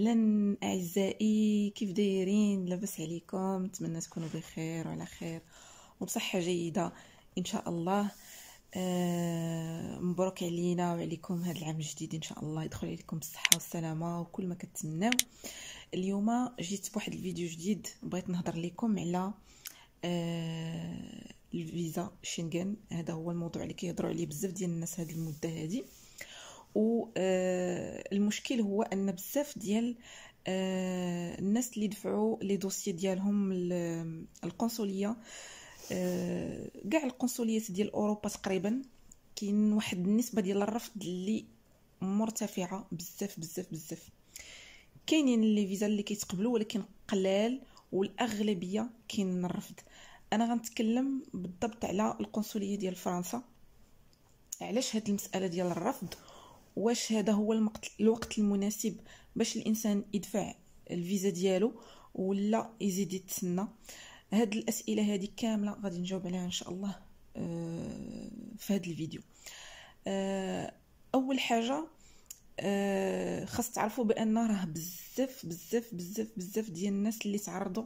اهلا اعزائي كيف دايرين لاباس عليكم نتمنى تكونوا بخير وعلى خير وبصحه جيده ان شاء الله آه، مبروك علينا وعليكم هذا العام الجديد ان شاء الله يدخل عليكم بالصحه والسلامه وكل ما كتمناو اليوم جيت بواحد الفيديو جديد بغيت نهضر لكم على آه، الفيزا شنغن هذا هو الموضوع اللي كيهضروا عليه بزاف ديال الناس هذه المده هذه والمشكل آه، هو ان بزاف ديال آه، الناس اللي دفعوا لي دوسي ديالهم القنصليه آه، كاع القنصليات ديال اوروبا تقريبا كاين واحد النسبه ديال الرفض اللي مرتفعه بزاف بزاف بزاف كاينين لي فيزا اللي كيتقبلوا ولكن قلال والاغلبيه كاين الرفض انا غنتكلم بالضبط على القنصليه ديال فرنسا علاش هاد المساله ديال الرفض واش هذا هو المقت... الوقت المناسب باش الانسان يدفع الفيزا ديالو ولا يزيد يتسنى هاد الاسئله هذه كامله غادي نجاوب عليها ان شاء الله آه، في هذا الفيديو آه، اول حاجه آه، خاص تعرفوا بان راه بزاف بزاف بزاف بزاف ديال الناس اللي تعرضوا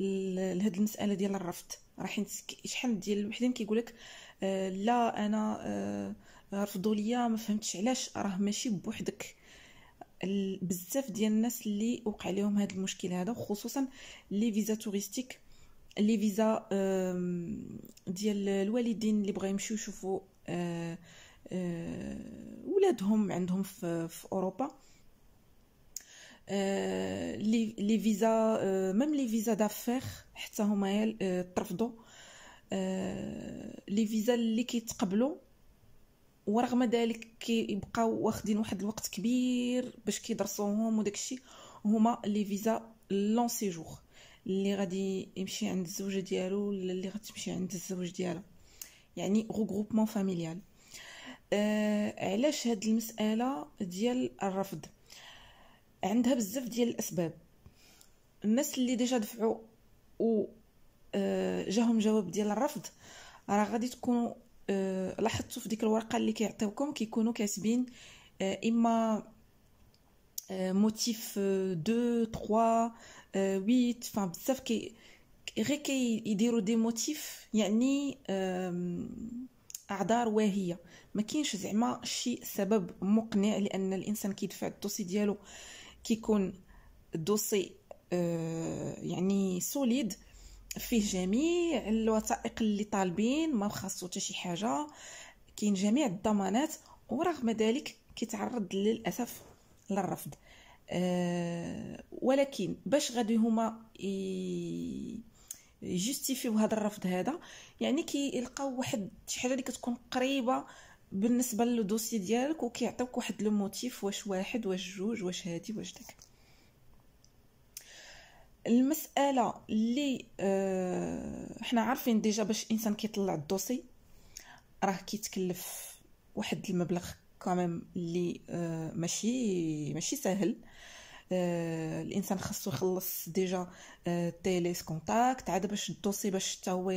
لهاد المساله ديال الرفض راحين شحال ديال الوحدين لك لا انا رفضوا ليا ما فهمتش علاش راه ماشي بوحدك بزاف ديال الناس اللي وقع لهم هذا المشكل هذا وخصوصا لي فيزا توريستيك لي فيزا ديال الوالدين اللي بغاو يمشيو يشوفوا آه، آه، ولادهم عندهم في, في اوروبا آه، لي لي فيزا ميم لي فيزا دافير حتى هما ترفضوا لي فيزا اللي كيتقبلوا ورغم ذلك كيبقاو واخدين واحد الوقت كبير باش كيدرسوهم وداكشي هما لي فيزا لون سيجور اللي غادي يمشي عند الزوجه ديالو ولا اللي غتمشي عند الزوج ديالها يعني غروبمون فاميليال آه علاش هاد المساله ديال الرفض عندها بزاف ديال الاسباب الناس اللي ديجا دفعوا و آه، جاهم جواب ديال الرفض راه غادي تكونوا آه، لاحظتوا في ديك الورقه اللي كيعطيوكم كيكونوا كاتبين آه، اما آه، موتيف 2 3 8 فان بزاف كي غير يديروا دي موتيف يعني اعذار واهيه ما كاينش زعما شي سبب مقنع لان الانسان كيدفع الدوسي ديالو كيكون دوسي يعني سوليد فيه جميع الوثائق اللي طالبين ما خاصو حتى شي حاجه كاين جميع الضمانات ورغم ذلك كيتعرض للاسف للرفض أه ولكن باش غادي هما يجستيفيو هذا الرفض هذا يعني كيلقاو واحد شي حاجه اللي كتكون قريبه بالنسبه للدوسي ديالك وكيعطيوك واحد لو موتيف واش واحد واش جوج واش هادي واش داك المساله اللي اه حنا عارفين ديجا باش الانسان كيطلع الدوسي راه كيتكلف واحد المبلغ كامل اللي اه ماشي ماشي سهل آه الانسان خاصو يخلص ديجا آه تيليس كونتاكت عاد باش الدوسي باش حتى هو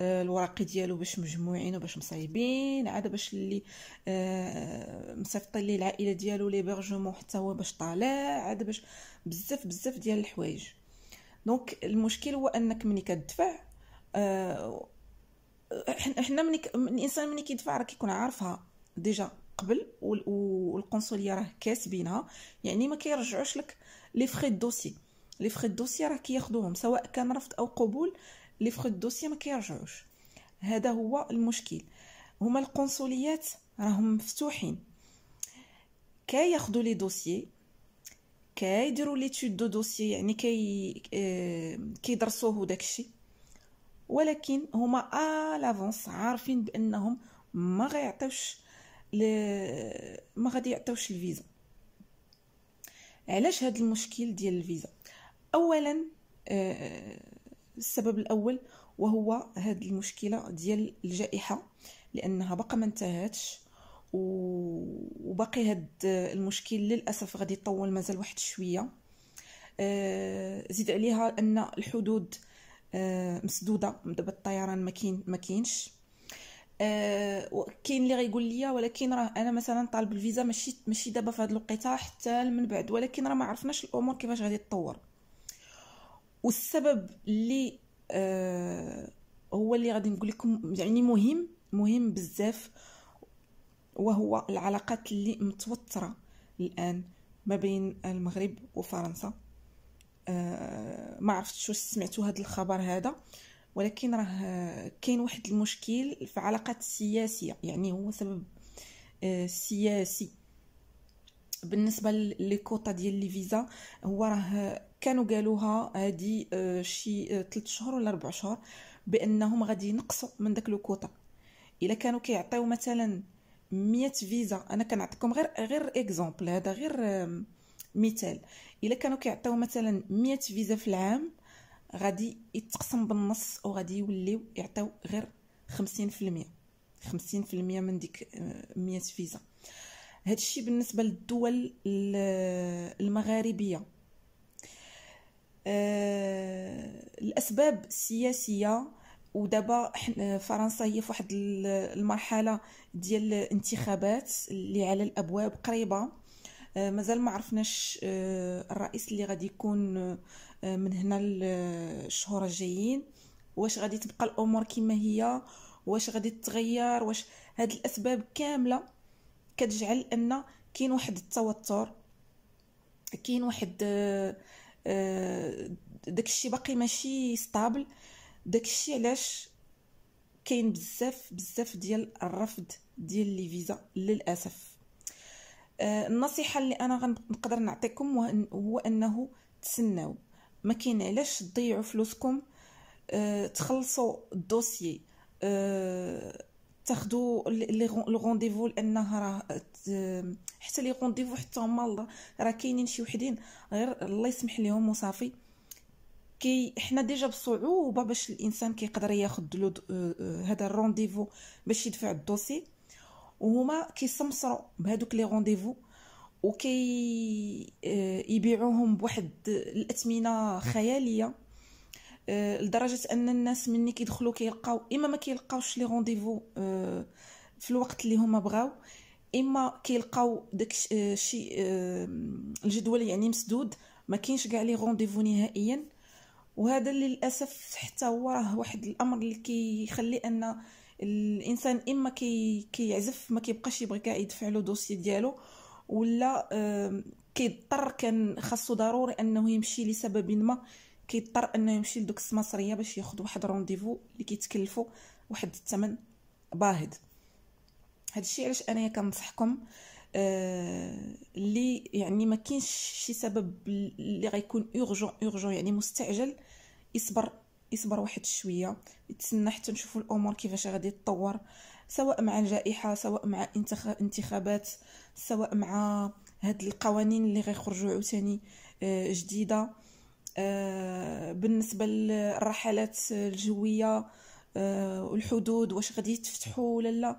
آه الوراقي ديالو باش مجموعين وباش مصايبين عاد باش اللي آه، مصيفط ليه العائله ديالو لي بيرجمون حتى هو باش طالع عاد باش بزاف بزاف ديال الحوايج دونك المشكل هو انك ملي كتدفع آه حنا ملي الانسان ملي كيدفع راه كيكون عارفها ديجا قبل والقنصليه راه كاسبينها يعني ما كيرجعوش لك لي فخي دوسي لي فخي دوسي راه كياخذوهم سواء كان رفض او قبول لي فخي دوسي ما كيرجعوش هذا هو المشكل هما القنصليات راهم مفتوحين كياخذوا لي دوسي كيديروا ليتود دو دوسي يعني كي آه، كيدرسوه داكشي ولكن هما ا آه، لافونس عارفين بانهم ما غيعطيوش ل... ما غادي يعطيوش الفيزا علاش هاد المشكل ديال الفيزا اولا آه، السبب الاول وهو هاد المشكله ديال الجائحه لانها باقا ما انتهتش وباقي هاد المشكل للاسف غادي يطول مازال واحد شويه آه، زيد عليها ان الحدود آه، مسدوده دابا الطيران ما كاين ما كاينش آه، كاين اللي غيقول لي ولكن راه انا مثلا طالب الفيزا ماشي ماشي دابا في هاد الوقيته حتى من بعد ولكن راه ما عرفناش الامور كيفاش غادي تطور والسبب اللي هو اللي غادي نقول لكم يعني مهم مهم بزاف وهو العلاقات اللي متوترة الآن ما بين المغرب وفرنسا آه، ما عرفت واش سمعتوا هذا الخبر هذا ولكن راه كاين واحد المشكل في علاقات السياسية يعني هو سبب آه، سياسي بالنسبة للكوطا ديال لي فيزا هو راه كانوا قالوها هادي آه، شي 3 شهور ولا 4 شهور بانهم غادي ينقصوا من داك الكوطة الا كانوا كيعطيو مثلا مئة فيزا انا كنعطيكم غير غير اكزومبل هذا غير مثال الا كانوا كيعطيو مثلا مئة فيزا في العام غادي يتقسم بالنص وغادي يوليو يعطيو غير 50% 50% من ديك 100 آه، فيزا هذا الشيء بالنسبه للدول المغاربيه آه، الاسباب السياسيه ودابا فرنسا هي في واحد المرحله ديال الانتخابات اللي على الابواب قريبه آه، مازال ما عرفناش آه، الرئيس اللي غادي يكون آه، من هنا الشهور الجايين واش غادي تبقى الامور كما هي واش غادي تتغير واش هاد الاسباب كامله كتجعل ان كاين واحد التوتر كاين واحد داكشي باقي ماشي ستابل داكشي علاش كاين بزاف بزاف ديال الرفض ديال لي فيزا للاسف آه، النصيحه اللي انا غنقدر نعطيكم هو انه تسناو ما كاين علاش تضيعوا فلوسكم آه، تخلصوا الدوسيي آه، تاخذوا لي رونديفو لانها راه حتى لي رونديفو حتى هما راه كاينين شي وحدين غير الله يسمح لهم وصافي كي حنا ديجا بصعوبه باش الانسان كيقدر ياخد له آه، آه، هذا الرونديفو باش يدفع الدوسي وهما كيسمسروا بهذوك لي رونديفو وكي آه، يبيعوهم بواحد الاثمنه خياليه لدرجه ان الناس مني كيدخلوا كيلقاو اما ما كيلقاوش لي رونديفو في الوقت اللي هما بغاو اما كيلقاو داك الشيء الجدول يعني مسدود ما كاينش كاع لي رونديفو نهائيا وهذا للاسف حتى هو راه واحد الامر اللي كيخلي ان الانسان اما كي كيعزف ما كيبقاش يبغي كاع يدفع له دوسي ديالو ولا كيضطر كان خاصو ضروري انه يمشي لسبب ما كيضطر انه يمشي لدوك السماسريه باش ياخذ واحد رونديفو اللي كيتكلفو واحد الثمن باهظ الشيء علاش انايا كنصحكم آه، اللي يعني ما كاينش شي سبب اللي غيكون اورجون اورجون يعني مستعجل يصبر يصبر واحد شويه يتسنى حتى نشوفوا الامور كيفاش غادي تطور سواء مع الجائحه سواء مع انتخابات سواء مع هاد القوانين اللي غيخرجوا عاوتاني آه، جديده آه، بالنسبه للرحلات الجويه آه، والحدود واش غادي يتفتحوا ولا لا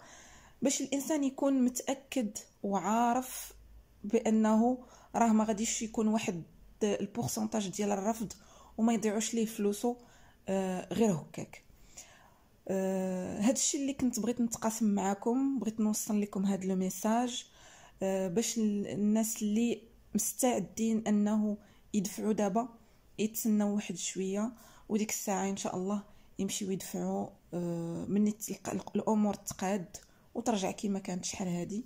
باش الانسان يكون متاكد وعارف بانه راه ما غاديش يكون واحد البورسنتاج ديال الرفض وما يضيعوش ليه فلوسه آه، غير هكاك هذا آه، الشيء اللي كنت بغيت نتقاسم معكم بغيت نوصل لكم هذا لو ميساج آه، باش الناس اللي مستعدين انه يدفعوا دابا يتسناو واحد شويه وديك الساعه ان شاء الله يمشيو يدفعوا مني تلقى الامور تقاد وترجع كما كانت شحال هادي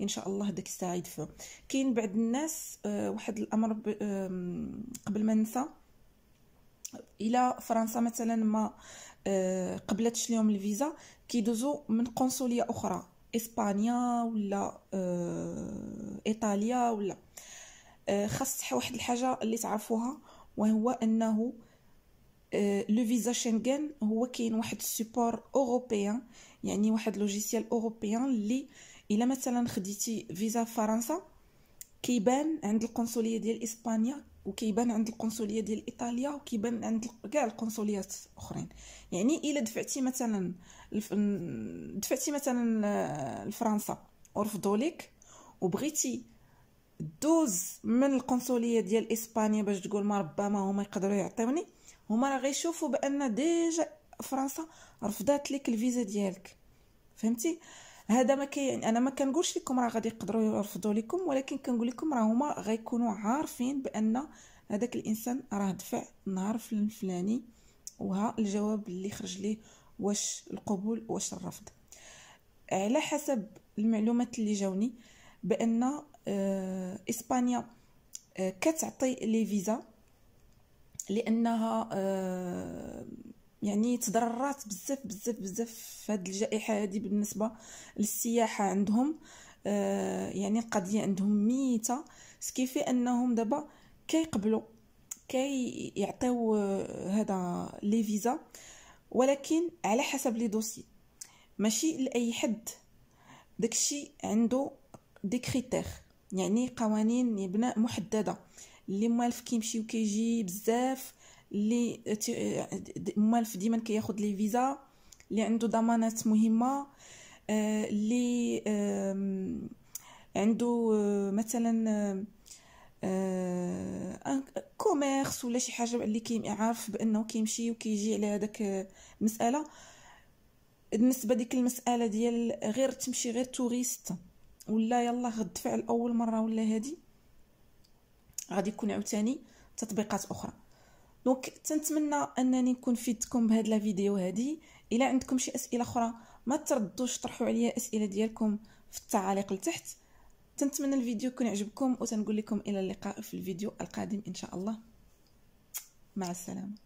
ان شاء الله ديك الساعه يدفعوا كاين بعض الناس واحد الامر قبل ما ننسى الى فرنسا مثلا ما آه، قبلتش لهم الفيزا كيدوزو من قنصليه اخرى اسبانيا ولا آه، ايطاليا ولا آه، خاص واحد الحاجه اللي تعرفوها وهو انه لو فيزا شنغن هو كاين واحد السيبور اوروبيان يعني واحد لوجيسيال اوروبيان اللي الا مثلا خديتي فيزا فرنسا كيبان عند القنصليه ديال اسبانيا وكيبان عند القنصليه ديال ايطاليا وكيبان عند كاع القنصليات اخرين يعني الا دفعتي مثلا الف... دفعتي مثلا آه، لفرنسا ورفضوا لك وبغيتي دوز من القنصليه ديال اسبانيا باش تقول ما ربما هما يقدروا يعطيوني هما راه غيشوفوا بان ديجا فرنسا رفضات لك الفيزا ديالك فهمتي هذا ما كي يعني انا ما كنقولش لكم راه غادي يقدروا يرفضوا لكم ولكن كنقول لكم راه هما غيكونوا عارفين بان هذاك الانسان راه دفع نهار فلان الفلاني وها الجواب اللي خرج ليه واش القبول واش الرفض على حسب المعلومات اللي جاوني بان آه، اسبانيا آه، كتعطي لي فيزا لانها آه، يعني تضررات بزاف بزاف بزاف في هذه الجائحه هذه بالنسبه للسياحه عندهم آه، يعني القضيه عندهم ميته سكيفي انهم دابا كيقبلوا كي يعطيو آه، هذا لي فيزا ولكن على حسب لي دوسي ماشي لاي حد داكشي عنده دي كريتير يعني قوانين يعني بناء محدده اللي مالف كيمشي وكيجي بزاف اللي مالف ديما كياخد لي فيزا اللي عنده ضمانات مهمه اللي آه، عنده آه، مثلا كوميرس آه، ولا شي حاجه اللي كيم عارف بانه كيمشي وكيجي على هذاك المساله بالنسبه ديك المساله ديال غير تمشي غير توريست ولا يلا غدفع الاول مره ولا هادي غادي يكون عاوتاني تطبيقات اخرى دونك تنتمنى انني نكون فدتكم بهاد لا فيديو هادي الا عندكم شي اسئله اخرى ما تردوش طرحوا عليا اسئله ديالكم في التعاليق لتحت تنتمنى الفيديو يكون عجبكم وتنقول لكم الى اللقاء في الفيديو القادم ان شاء الله مع السلامه